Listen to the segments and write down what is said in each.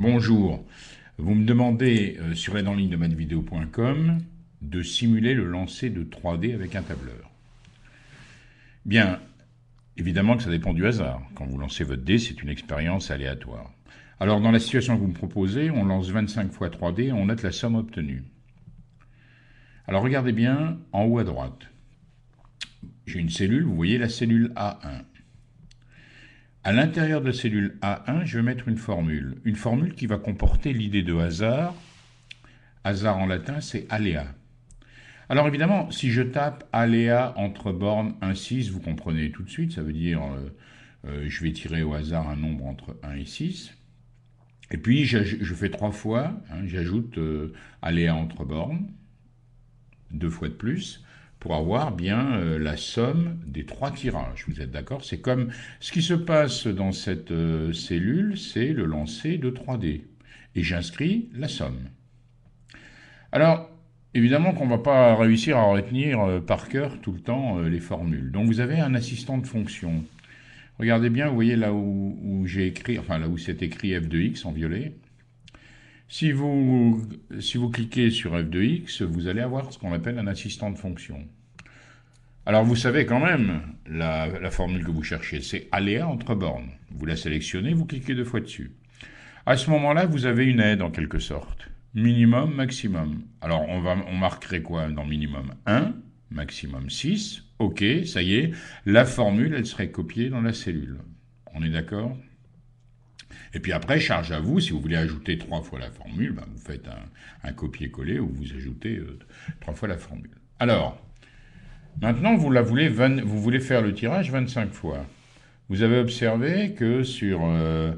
Bonjour. Vous me demandez euh, sur aidanligne en ligne de simuler le lancer de 3D avec un tableur. Bien, évidemment que ça dépend du hasard. Quand vous lancez votre D, c'est une expérience aléatoire. Alors dans la situation que vous me proposez, on lance 25 fois 3D et on note la somme obtenue. Alors regardez bien en haut à droite. J'ai une cellule, vous voyez la cellule A1. À l'intérieur de cellule A1, je vais mettre une formule. Une formule qui va comporter l'idée de hasard. Hasard en latin, c'est aléa. Alors évidemment, si je tape aléa entre bornes 1, 6, vous comprenez tout de suite, ça veut dire euh, euh, je vais tirer au hasard un nombre entre 1 et 6. Et puis je, fais trois fois, hein, j'ajoute euh, aléa entre bornes, deux fois de plus pour avoir bien euh, la somme des trois tirages. Vous êtes d'accord C'est comme ce qui se passe dans cette euh, cellule, c'est le lancer de 3D. Et j'inscris la somme. Alors, évidemment qu'on ne va pas réussir à retenir euh, par cœur tout le temps les formules. Donc vous avez un assistant de fonction. Regardez bien, vous voyez là où, j'ai écrit, enfin là où c'est écrit f de x en violet. Si vous, si vous cliquez sur F2X, vous allez avoir ce qu'on appelle un assistant de fonction. Alors vous savez quand même la, formule que vous cherchez, c'est aléa entre bornes. Vous la sélectionnez, vous cliquez deux fois dessus. À ce moment-là, vous avez une aide en quelque sorte. Minimum, maximum. Alors on, va, on marquerait quoi dans minimum 1, maximum 6. Ok, ça y est, la formule, elle serait copiée dans la cellule. On est d'accord et puis après, charge à vous, si vous voulez ajouter trois fois la formule, ben, vous faites un, copier-coller ou vous ajoutez euh, trois fois la formule. Alors, maintenant, vous, la voulez vous voulez faire le tirage 25 fois. Vous avez observé que sur, euh,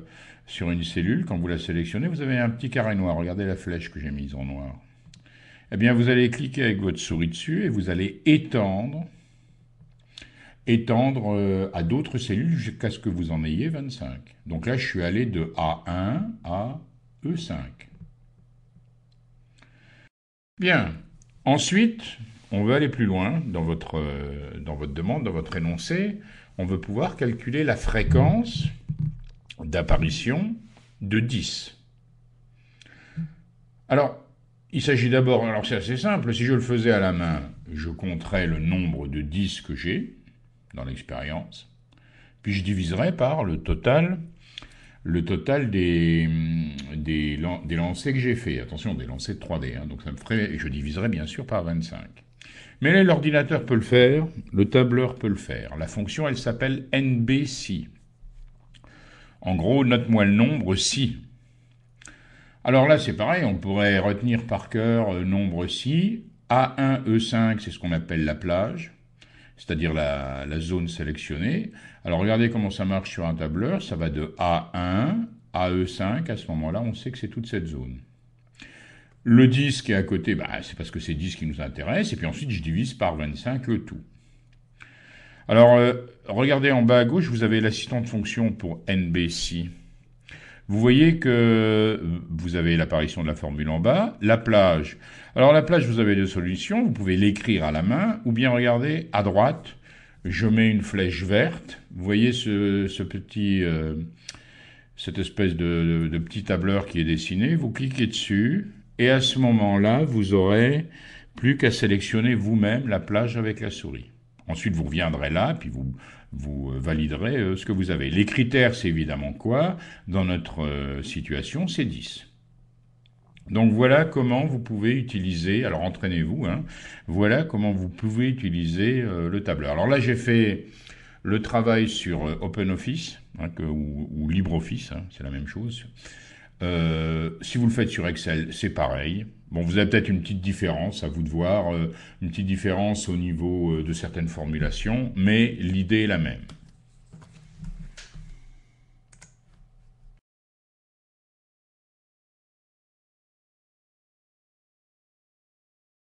sur une cellule, quand vous la sélectionnez, vous avez un petit carré noir. Regardez la flèche que j'ai mise en noir. Eh bien, vous allez cliquer avec votre souris dessus et vous allez étendre étendre euh, à d'autres cellules jusqu'à ce que vous en ayez 25. Donc là, je suis allé de A1 à E5. Bien. Ensuite, on veut aller plus loin dans votre, euh, dans votre demande, dans votre énoncé. On veut pouvoir calculer la fréquence d'apparition de 10. Alors, il s'agit d'abord, alors c'est assez simple, si je le faisais à la main, je compterais le nombre de 10 que j'ai, dans l'expérience. Puis je diviserai par le total, le total des, mm, des, lancers que j'ai fait. Attention, des lancers de 3D. Hein, donc ça me ferait, je diviserai bien sûr par 25. Mais l'ordinateur peut le faire, le tableur peut le faire. La fonction, elle s'appelle NBC. En gros, note-moi le nombre si. Alors là, c'est pareil, on pourrait retenir par cœur euh, nombre si. A1, E5, c'est ce qu'on appelle la plage c'est-à-dire la, zone sélectionnée. Alors regardez comment ça marche sur un tableur, ça va de A1 à E5, à ce moment-là on sait que c'est toute cette zone. Le 10 qui est à côté, bah, c'est parce que c'est 10 qui nous intéresse, et puis ensuite je divise par 25 le tout. Alors euh, regardez en bas à gauche, vous avez l'assistant de fonction pour NBC vous voyez que euh, vous avez l'apparition de la formule en bas, la plage. Alors la plage, vous avez deux solutions, vous pouvez l'écrire à la main, ou bien regardez à droite, je mets une flèche verte, vous voyez ce, petit... Euh, cette espèce de, de, petit tableur qui est dessiné, vous cliquez dessus, et à ce moment-là, vous aurez plus qu'à sélectionner vous-même la plage avec la souris. Ensuite, vous reviendrez là, puis vous, euh, validerez euh, ce que vous avez. Les critères, c'est évidemment quoi Dans notre euh, situation, c'est 10. Donc voilà comment vous pouvez utiliser, alors entraînez-vous, hein, voilà comment vous pouvez utiliser le tableur. Alors là, j'ai fait le travail sur OpenOffice, office hein, ou, LibreOffice, hein, c'est la même chose, euh, si vous le faites sur Excel, c'est pareil. Bon, vous avez peut-être une petite différence, à vous de voir, euh, une petite différence au niveau euh, de certaines formulations, mais l'idée est la même.